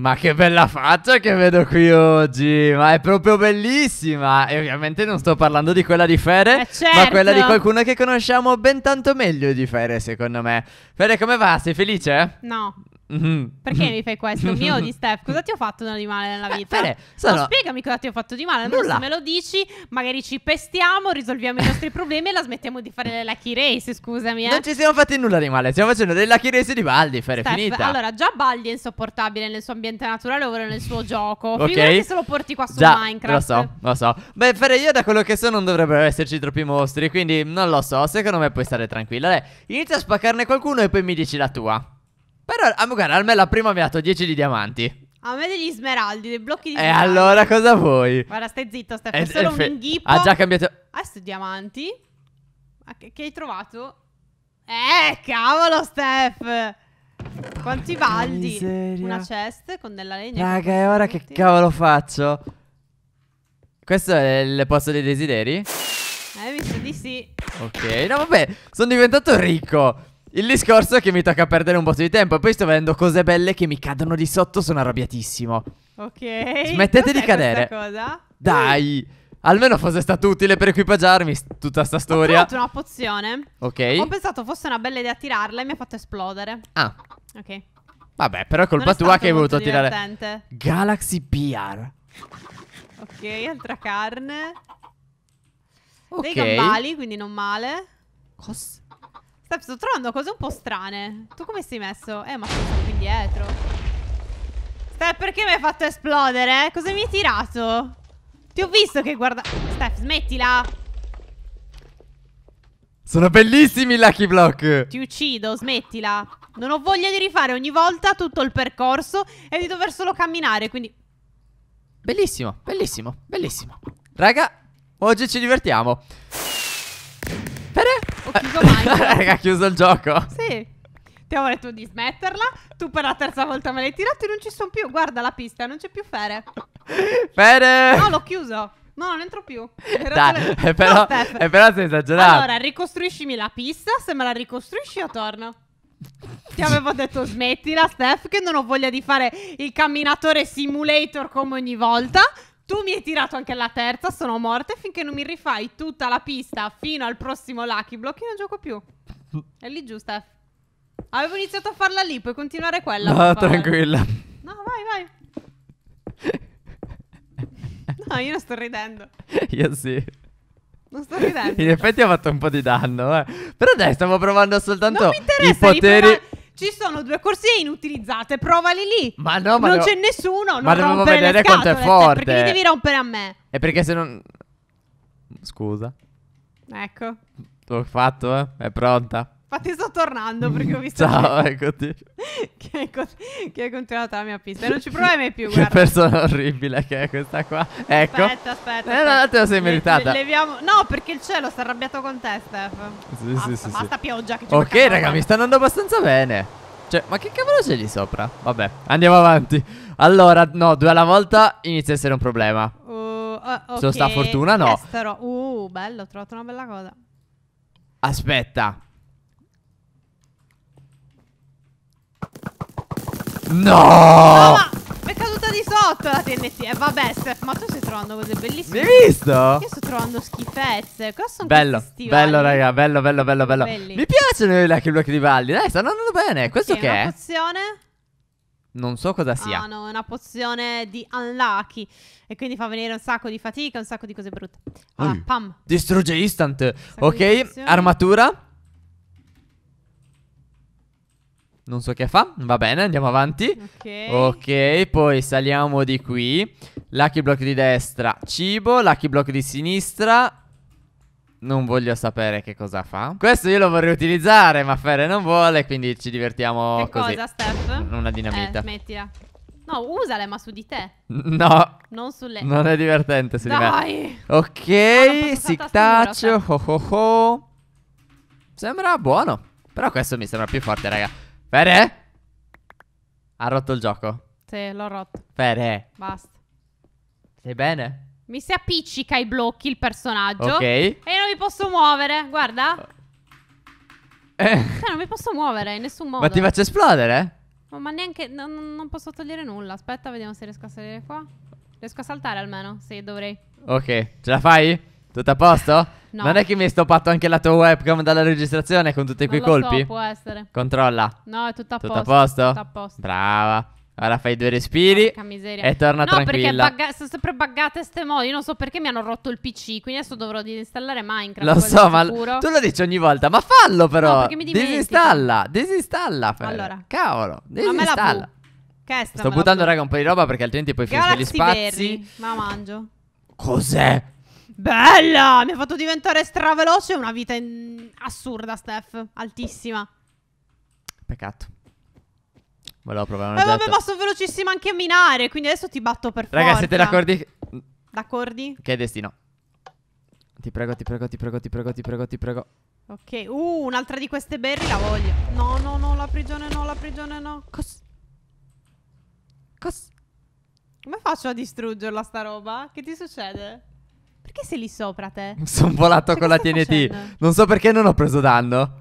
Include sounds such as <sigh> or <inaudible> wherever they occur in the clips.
Ma che bella faccia che vedo qui oggi, ma è proprio bellissima E ovviamente non sto parlando di quella di Fere, eh certo. ma quella di certo. qualcuno che conosciamo ben tanto meglio di Fere secondo me Fere come va? Sei felice? No Mm-hmm. Perché mi fai questo? Mi di <laughs> Steph, cosa ti ho fatto di male nella vita? Eh, Fede, no, no. spiegami cosa ti ho fatto di male, almeno se me lo dici, magari ci pestiamo, risolviamo i nostri problemi e la smettiamo di fare le lucky race, scusami. Eh. Non ci siamo fatti nulla di male, stiamo facendo delle lucky race di Baldi, Fare Steph, finita. Allora, già Baldi è insopportabile nel suo ambiente naturale, ovvero nel suo gioco. ok. Figurati se lo porti qua su già, Minecraft. Lo so, lo so. Beh, fare io da quello che so non dovrebbero esserci troppi mostri, quindi non lo so, secondo me puoi stare tranquilla. Dai, inizia a spaccarne qualcuno e poi mi dici la tua. Però, ah, guarda, a la prima mi ha dato 10 di diamanti. A me degli smeraldi, dei blocchi di E eh, allora cosa vuoi? Guarda, stai zitto, Steph. Eh, è solo eh, un inghippo. Ha già cambiato. Adesso diamanti. Ah, che, che hai trovato? Eh, cavolo, Steph. Quanti Porca baldi? miseria. Una chest con della legna. Raga, e ora che cavolo faccio? Questo è il posto dei desideri? Eh, mi sa di sì. Ok, no vabbè, sono diventato ricco. Il discorso è che mi tocca perdere un po' di tempo e poi sto vedendo cose belle che mi cadono di sotto, sono arrabbiatissimo. Ok. Smettete Cos'è di cadere. Cosa? Dai. Almeno fosse stato utile per equipaggiarmi tutta sta storia. Ho trovato una pozione. Ok. Ho pensato fosse una bella idea tirarla e mi ha fatto esplodere. Ah. Ok. Vabbè, però è colpa è tua che hai voluto tirare. Galaxy PR. Ok, altra carne. Ok. Dei gambali, quindi non male. Cosa? Steph, sto trovando cose un po' strane. Tu come sei messo? Eh, ma sono qui dietro. Steph, perché mi hai fatto esplodere? Cosa mi hai tirato? Ti ho visto che guarda... Steph, smettila! Sono bellissimi i Lucky Block! Ti uccido, smettila! Non ho voglia di rifare ogni volta tutto il percorso e di dover solo camminare, quindi... Bellissimo, bellissimo, bellissimo. Raga, oggi ci divertiamo. Ho chiuso Minecraft. <laughs> ha chiuso il gioco. Sì. Ti avevo detto di smetterla. Tu per la terza volta me l'hai tirato e non ci sono più. Guarda la pista, non c'è più Fere. Fere! No, l'ho chiuso. No, non entro più. Dai, le... Eh, però, no, eh, però sei esagerato. Allora, ricostruiscimi la pista. Se me la ricostruisci, io torno. Ti avevo detto smettila, Steph, che non ho voglia di fare il camminatore simulator come ogni volta. Tu mi hai tirato anche alla terza, sono morta. finché non mi rifai tutta la pista fino al prossimo Lucky Block, io non gioco più. È lì giusta. Avevo iniziato a farla lì, puoi continuare quella. No, tranquilla. No, vai, vai. No, io non sto ridendo. io sì. Non sto ridendo. In effetti ha fatto un po' di danno, eh. Però dai, stiamo provando soltanto i poteri ci sono due corsie inutilizzate, provali lì. Ma no, ma non devo... c'è nessuno. Non ma devo vedere quanto è forte. Perché li devi rompere a me? E perché se non. Scusa. Ecco. L'ho fatto, eh? È pronta. Infatti sto tornando perché ho mm. visto Ciao, che, eccoti. <laughs> Che hai, con- che hai continuato la mia pista. non ci provi mai più, <laughs> che persona orribile che è questa qua. Ecco. Aspetta, aspetta. Eh, no, no, te la sei meritata. le- leviamo- No, perché il cielo sta arrabbiato con te, Steph. Sì, basta, sì, sì, sì. basta pioggia che ci ok, becca raga, mi sta andando abbastanza bene. Cioè, ma che cavolo c'è lì sopra? Vabbè, andiamo avanti. Allora, no, due alla volta inizia a essere un problema. Uh, oh, ok. Sono sta fortuna, no. Estero. Uh, bello, ho trovato una bella cosa. Aspetta. No! no ma mi è caduta di sotto la TNT. Eh, vabbè, Steph, ma tu stai trovando cose bellissime. Mi hai visto? Io sto trovando schifezze. Cosa sono bello, Bello, raga, bello, bello, bello, bello. Belli. Mi piacciono i Lucky Block di Valli. Dai, stanno andando bene. Questo okay, che è? Una pozione? Non so cosa sia. Ah, no, è una pozione di unlucky. E quindi fa venire un sacco di fatica, un sacco di cose brutte. Ah, pam. Distrugge instant. Ok, armatura. Non so che fa. Va bene, andiamo avanti. Ok. Ok, poi saliamo di qui. Lucky block di destra, cibo. Lucky block di sinistra, non voglio sapere che cosa fa. Questo io lo vorrei utilizzare, ma Fere non vuole, quindi ci divertiamo che così. Che cosa, Steph? Una dinamita. Eh, smettila. No, usale, ma su di te. <laughs> No. Non sulle... lei. Non è divertente su Dai. di me. Ok, sic touch. Ho ho ho. Sembra buono. Però questo mi sembra più forte, raga. Fede? Ha rotto il gioco. Sì, l'ho rotto. Fede. Basta. Sei bene? Mi si appiccica i blocchi il personaggio. Ok. E non mi posso muovere, guarda. Eh. Cioè, non mi posso muovere in nessun modo. Ma ti faccio esplodere? No, ma neanche... No, non posso togliere nulla. Aspetta, vediamo se riesco a salire qua. Riesco a saltare almeno? Sì, dovrei. Ok, ce la fai? Tutto a posto? <laughs> No. Non è che mi hai stoppato anche la tua webcam dalla registrazione con tutti quei colpi? No, So, può essere. Controlla. No, è tutto a tutto posto. A posto? Tutto a posto. Brava. Ora fai due respiri e torna no, tranquilla. No, perché sono sempre buggate ste modi. Io non so perché mi hanno rotto il PC, quindi adesso dovrò disinstallare Minecraft. Lo so, ma sicuro. tu lo dici ogni volta, ma fallo però. No, mi disinstalla, disinstalla. Fede. Allora. Cavolo, disinstalla. Che sta Sto buttando, raga, un po' di roba perché altrimenti poi finisce gli spazi. Berry. Ma mangio. Cos'è? Bella! Mi ha fatto diventare straveloce una vita in... assurda, Steph. Altissima. Peccato. Volevo provare una Eh vabbè, ma sono velocissima anche a minare, quindi adesso ti batto per Raga, forza. siete d'accordo? D'accordi? Che destino. Ti prego, ti prego, ti prego, ti prego, ti prego, ti prego. Ok, uh, un'altra di queste berry la voglio. No, no, no, la prigione no, la prigione no. Cos... Cos... Come faccio a distruggerla sta roba? Che ti succede? Perché sei lì sopra te? <laughs> Sono volato Cosa con la TNT. Facendo? Non so perché non ho preso danno.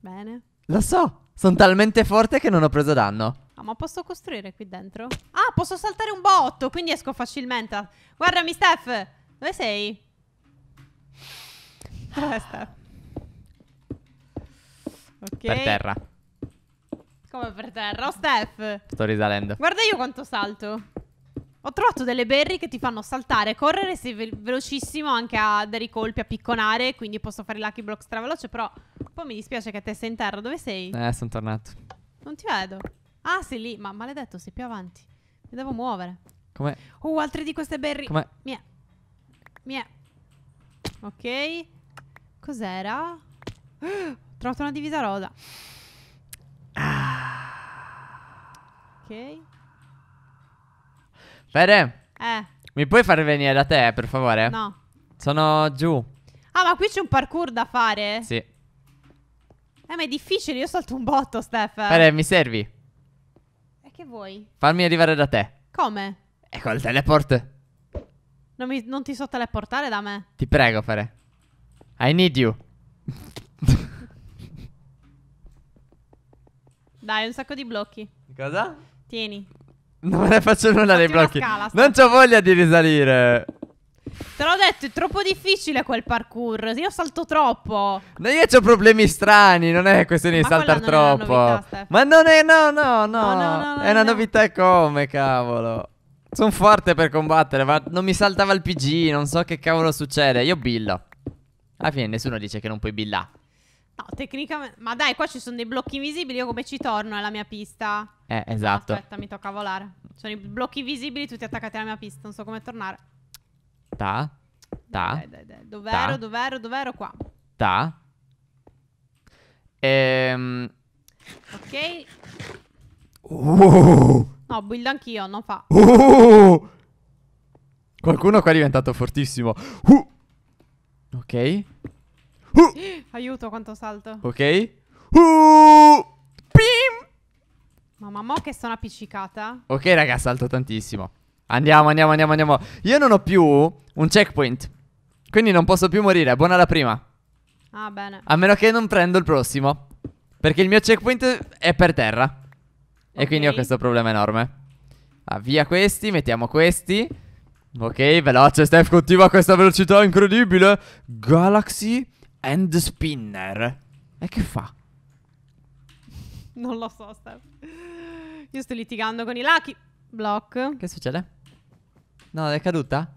Bene. Lo so, sono talmente forte che non ho preso danno. Ah, ma posso costruire qui dentro? Ah, posso saltare un botto, quindi esco facilmente. Guardami, Steph. Dove sei? Dov'è Steph? Ok. Per terra. Come per terra? Oh, Steph. Sto risalendo. Guarda io quanto salto. Ho trovato delle berry che ti fanno saltare, correre, sei ve- velocissimo anche a dare i colpi, a picconare, quindi posso fare il lucky block straveloce, però poi mi dispiace che te sei in terra, dove sei? Eh, sono tornato. Non ti vedo. Ah, sei lì, ma maledetto, sei più avanti. Mi devo muovere. Come? Uh, altre di queste berry. Come? Mie. Mie. Ok. Cos'era? Ho <gasps> trovato una divisa rosa. Ah. Ok. Fede? Eh. Mi puoi far venire da te, per favore? No. Sono giù. Ah, ma qui c'è un parkour da fare? Sì. Eh, ma è difficile, io salto un botto, Steph. Eh. Fede, mi servi? E che vuoi? Farmi arrivare da te. Come? E col teleport. Non, mi, non ti so teleportare da me. Ti prego, Fede. I need you. Dai, un sacco di blocchi. Cosa? Tieni. Non ne faccio nulla dei blocchi. Scala, non ho voglia di risalire. Te l'ho detto, è troppo difficile quel parkour. Io salto troppo. No, io ho problemi strani, non è questione di saltare troppo. Novità, Ma non è, no, no, no. no, no, no è una novità come, cavolo. Sono forte per combattere, ma non mi saltava il PG, non so che cavolo succede. Io billo. Alla fine nessuno dice che non puoi billare. No, tecnicamente... Ma dai, qua ci sono dei blocchi invisibili, io come ci torno alla mia pista? Eh, esatto. Aspetta, mi tocca volare. Sono i blocchi visibili tutti attaccati alla mia pista, non so come tornare. Ta. Ta. Dov'ero, dov'ero, dov'ero qua? Ta. Ehm... Ok. Uh. No, build anch'io, non fa. Uh. Qualcuno qua è diventato fortissimo. Uh. Ok. Uh. Aiuto quanto salto. Ok. Uh. Pim. Mamma, mia che sono appiccicata. Ok, raga, salto tantissimo. Andiamo, andiamo, andiamo, andiamo. Io non ho più un checkpoint. Quindi non posso più morire. Buona la prima. Ah, bene. A meno che non prendo il prossimo. Perché il mio checkpoint è per terra. Okay. E quindi ho questo problema enorme. Ah, via questi, mettiamo questi. Ok, veloce, Steph, continua a questa velocità incredibile. Galaxy. End Spinner. E che fa? Non lo so, Steph. Io sto litigando con i Lucky Block. Che succede? No, è caduta?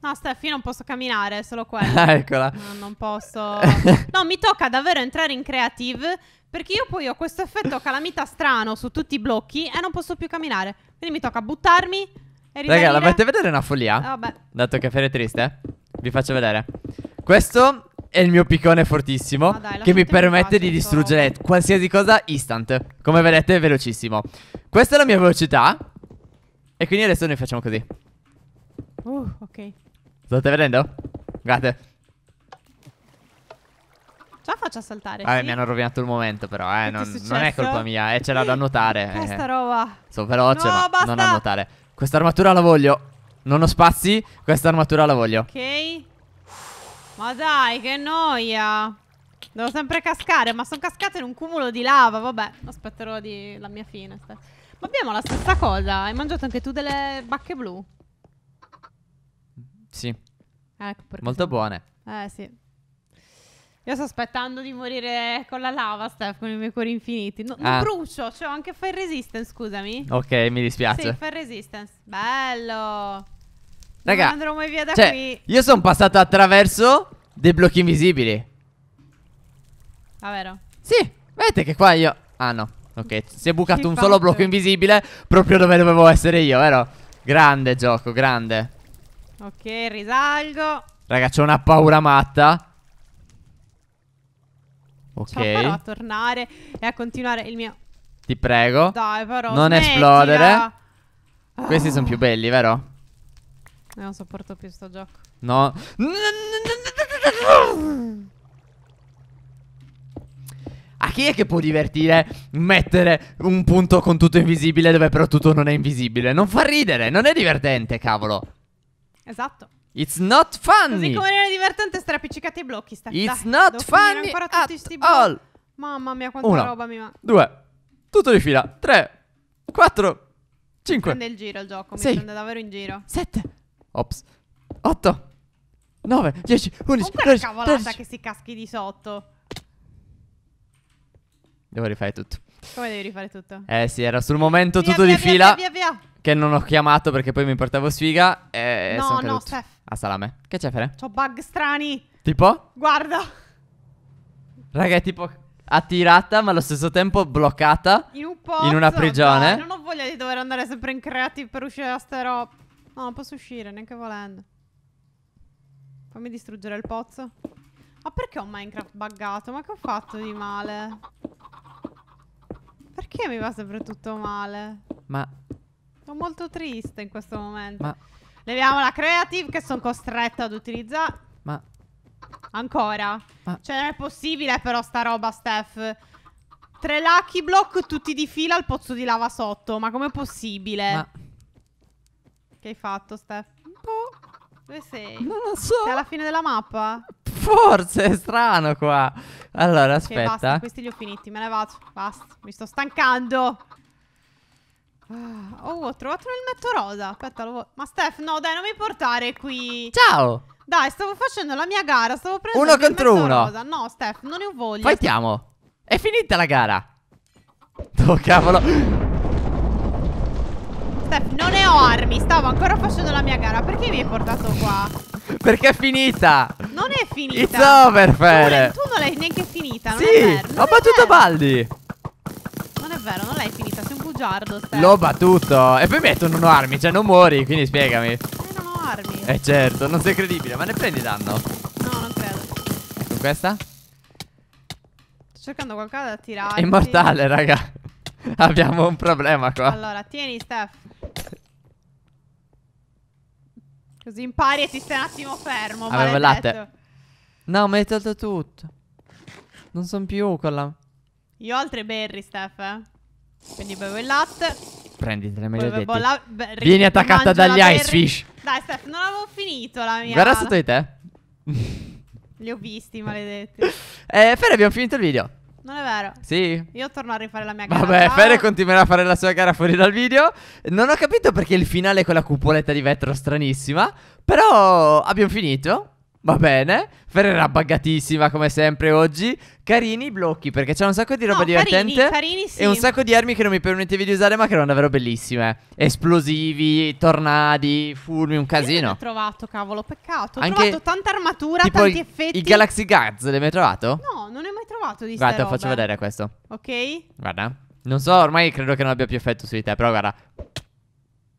No, Steph, io non posso camminare, è solo <laughs> quella. Ah, eccola. No, non posso. <laughs> no, mi tocca davvero entrare in creative. Perché io poi ho questo effetto calamita strano su tutti i blocchi e non posso più camminare. Quindi mi tocca buttarmi e rimanere. Raga, la volete vedere una follia? Eh, vabbè. Dato che Fer è triste, vi faccio vedere. Questo è il mio piccone fortissimo dai, Che mi permette di distruggere però. qualsiasi cosa instant Come vedete è velocissimo Questa è la mia velocità E quindi adesso noi facciamo così Uh, ok State vedendo? Guardate Ce la faccio a saltare Vabbè, sì. mi hanno rovinato il momento però, eh non, non, è colpa mia, eh, ce l'ha da annotare eh. roba Sono veloce no, ma basta. non annotare Questa armatura la voglio Non ho spazi, questa armatura la voglio Ok ma dai, che noia. Devo sempre cascare, ma sono cascata in un cumulo di lava. Vabbè, aspetterò di... la mia fine. Ma abbiamo la stessa cosa. Hai mangiato anche tu delle bacche blu? Sì. Ecco Molto sono... buone. Eh, sì. Io sto aspettando di morire con la lava, Steph, con i miei cuori infiniti. No, ah. brucio, cioè anche fire resistance, scusami. Ok, mi dispiace. Sì, fire resistance. Bello. Raga, non andrò mai via da cioè, qui. Io sono passato attraverso dei blocchi invisibili. Davvero? Ah, sì, vedete che qua io... Ah no, ok, si è bucato Chi un solo blocco invisibile proprio dove dovevo essere io, vero? Grande gioco, grande. Ok, risalgo. Raga, c'ho una paura matta. Ok. Ce la farò a tornare e a continuare il mio... Ti prego. Dai, però, Non smettila. esplodere. Questi sono più belli, vero? Non sopporto più sto gioco. No. A chi è che può divertire mettere un punto con tutto invisibile dove però tutto non è invisibile? Non fa ridere, non è divertente, cavolo. Esatto. It's not funny. Così come non è divertente strappiccicate i blocchi, sta It's dai, not funny at all. Mamma mia, quanta Una, roba mi va. Due. Tutto di fila. Tre. Quattro. Cinque. Prende il giro il gioco, sei, mi prende davvero in giro. Sette. Ops. 8, 9, 10, 11, 12, cavolata 13. che si caschi di sotto. Devo rifare tutto. Come devi rifare tutto? Eh sì, era sul momento via, tutto via, di via, fila. Via, via, via. Che non ho chiamato perché poi mi portavo sfiga. E eh, no, sono no, Steph. Ah, a salame. Che c'è, Fere? C'ho bug strani. Tipo? Guarda. Raga, è tipo attirata, ma allo stesso tempo bloccata. In un po'. In una prigione. No, non ho voglia di dover andare sempre in creative per uscire da ste roba. No, non posso uscire, neanche volendo. Fammi distruggere il pozzo. Ma perché ho Minecraft buggato? Ma che ho fatto di male? Perché mi va sempre tutto male? Ma... Sono molto triste in questo momento. Ma... Leviamo la creative che sono costretta ad utilizzare. Ma... Ancora? Ma... Cioè non è possibile però sta roba, Steph. Tre lucky block tutti di fila al pozzo di lava sotto. Ma com'è possibile? Ma... Che hai fatto, Steph? Boh. Dove sei? Non lo so. Sei alla fine della mappa? Forse, è strano qua. Allora, aspetta. basta, questi li ho finiti, me ne vado. Basta, mi sto stancando. Ah, oh, ho trovato un elmetto rosa. Aspetta, lo Ma Steph, no, dai, non mi portare qui. Ciao. Dai, stavo facendo la mia gara, stavo prendendo Uno contro uno. Rosa. No, Steph, non ne ho voglia. Fightiamo. È finita la gara. Oh, cavolo. Steph, non ne ho armi. Stavo ancora facendo la mia gara. Perché mi hai portato qua? Perché è finita. Non è finita. It's over, Fere. Tu, tu, non l'hai neanche finita. Non sì, vero, non ho battuto Baldi. Non è vero, non l'hai finita. Sei un bugiardo, Steph. L'ho battuto. E poi metto non ho armi. Cioè, non muori. Quindi spiegami. Eh, non ho armi. Eh, certo. Non sei credibile. Ma ne prendi danno? No, non credo. Con questa? Sto cercando qualcosa da tirare. È immortale, raga. <laughs> Abbiamo un problema qua. Allora, tieni, Steph. Così impari e ti stai un attimo fermo. Avevo il latte. No, mi hai tolto tutto. Non sono più con la... Io ho altre berry, Steph. Eh? Quindi bevo il latte. Prenditele, meglio detto. Vieni attaccata dagli ice fish. Dai, Steph, non avevo finito la mia. Guarda sotto di te. Li ho visti, <laughs> maledetti. eh, Fer, abbiamo finito il video. Non è vero. Sì. Io torno a rifare la mia gara. Vabbè, Fede continuerà a fare la sua gara fuori dal video. Non ho capito perché il finale con la cupoletta di vetro stranissima. Però abbiamo finito. Va bene, Ferrera buggatissima come sempre oggi. Carini i blocchi perché c'è un sacco di roba no, divertente. Carini, carini, sì. E un sacco di armi che non mi permettevi di usare, ma che erano davvero bellissime. Esplosivi, tornadi, fulmi, un casino. Io ho trovato, cavolo, peccato. Ho trovato tanta armatura, tanti effetti. Il Galaxy Guards l'hai mai trovato? No, non ne ho mai trovato di Guarda, te lo faccio vedere questo. Ok. Guarda. Non so, ormai credo che non abbia più effetto su di te, però guarda.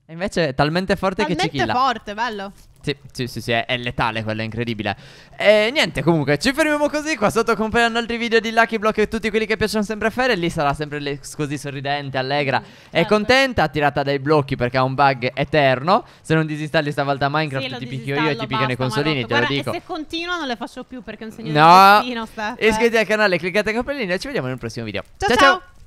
E Invece è talmente forte talmente che ci killa. Talmente forte, bello. Sì, sì, sì, sì è, letale quello, è incredibile. E niente, comunque, ci fermiamo così. Qua sotto compaiono altri video di Lucky Block e tutti quelli che piacciono sempre a fare. Lì sarà sempre l'ex così sorridente, allegra e certo. contenta, attirata dai blocchi perché ha un bug eterno. Se non disinstalli stavolta Minecraft sì, ti picchio io e ti piccano i consolini, te lo dico. E se continua non le faccio più perché è un segno no. di destino, Steph. Eh. Iscriviti al canale, cliccate la campanellina e ci vediamo nel prossimo video. ciao! ciao. ciao. ciao.